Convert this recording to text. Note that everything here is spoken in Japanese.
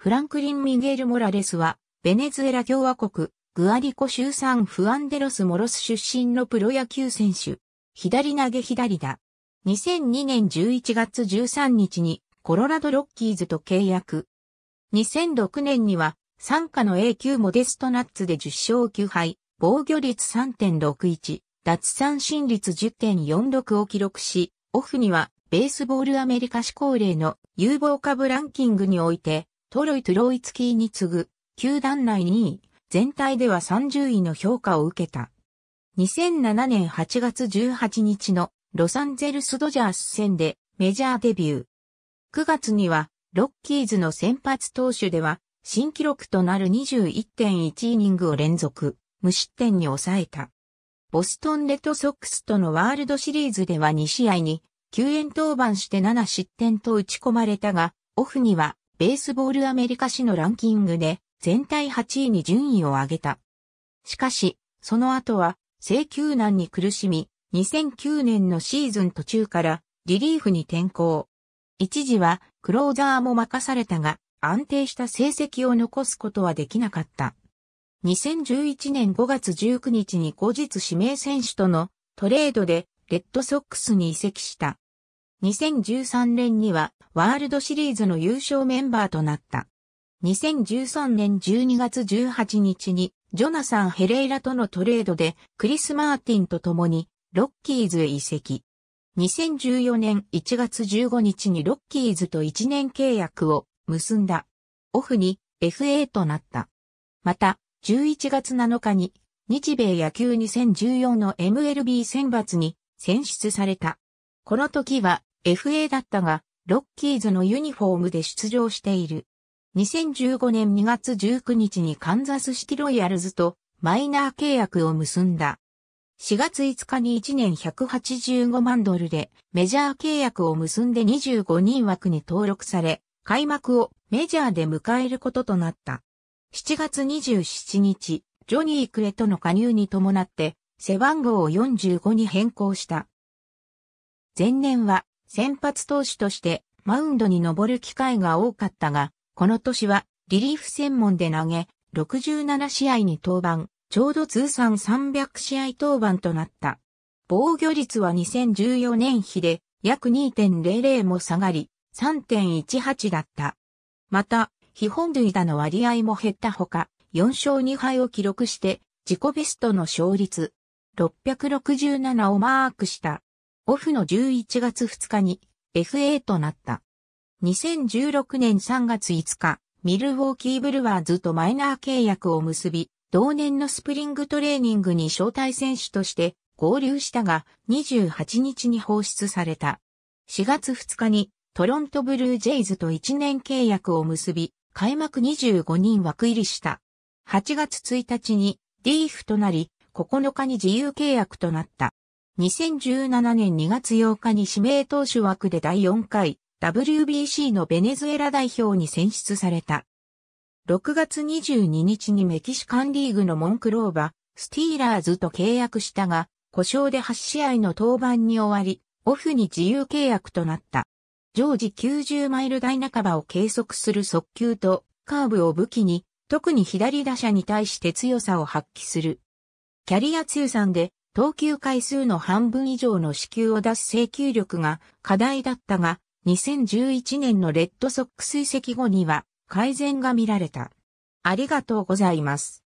フランクリン・ミゲル・モラレスは、ベネズエラ共和国、グアリコ州産フアンデロス・モロス出身のプロ野球選手。左投げ左だ。2002年11月13日にコロラドロッキーズと契約。2006年には、参加の A 級モデストナッツで10勝9敗、防御率3.61、脱三振率10.46を記録し、オフにはベースボールアメリカ市恒例の有望株ランキングにおいて、トロイ・トロイツキーに次ぐ、球団内2位、全体では30位の評価を受けた。2007年8月18日のロサンゼルス・ドジャース戦でメジャーデビュー。9月にはロッキーズの先発投手では新記録となる21.1イニングを連続、無失点に抑えた。ボストンレッドソックスとのワールドシリーズでは2試合に救援登板して7失点と打ち込まれたが、オフにはベースボールアメリカ史のランキングで全体8位に順位を上げた。しかし、その後は、請求難に苦しみ、2009年のシーズン途中からリリーフに転向。一時はクローザーも任されたが、安定した成績を残すことはできなかった。2011年5月19日に後日指名選手とのトレードでレッドソックスに移籍した。2013年にはワールドシリーズの優勝メンバーとなった。2013年12月18日にジョナサン・ヘレイラとのトレードでクリス・マーティンと共にロッキーズへ移籍。2014年1月15日にロッキーズと1年契約を結んだ。オフに FA となった。また、11月7日に日米野球2014の MLB 選抜に選出された。この時は FA だったが、ロッキーズのユニフォームで出場している。2015年2月19日にカンザスシティロイヤルズとマイナー契約を結んだ。4月5日に1年185万ドルでメジャー契約を結んで25人枠に登録され、開幕をメジャーで迎えることとなった。7月27日、ジョニー・クレとの加入に伴って背番号を45に変更した。前年は先発投手としてマウンドに登る機会が多かったが、この年はリリーフ専門で投げ、67試合に登板、ちょうど通算300試合登板となった。防御率は2014年比で約2.00も下がり、3.18だった。また、基本塁打の割合も減ったほか、4勝2敗を記録して、自己ベストの勝率、667をマークした。オフの11月2日に FA となった。2016年3月5日、ミルウォーキーブルワーズとマイナー契約を結び、同年のスプリングトレーニングに招待選手として合流したが、28日に放出された。4月2日にトロントブルージェイズと1年契約を結び、開幕25人枠入りした。8月1日にリーフとなり、9日に自由契約となった。2017年2月8日に指名投手枠で第4回 WBC のベネズエラ代表に選出された。6月22日にメキシカンリーグのモンクローバ、スティーラーズと契約したが、故障で8試合の登板に終わり、オフに自由契約となった。常時90マイル台半ばを計測する速球とカーブを武器に、特に左打者に対して強さを発揮する。キャリア通算で等級回数の半分以上の支給を出す請求力が課題だったが、2011年のレッドソックス移籍後には改善が見られた。ありがとうございます。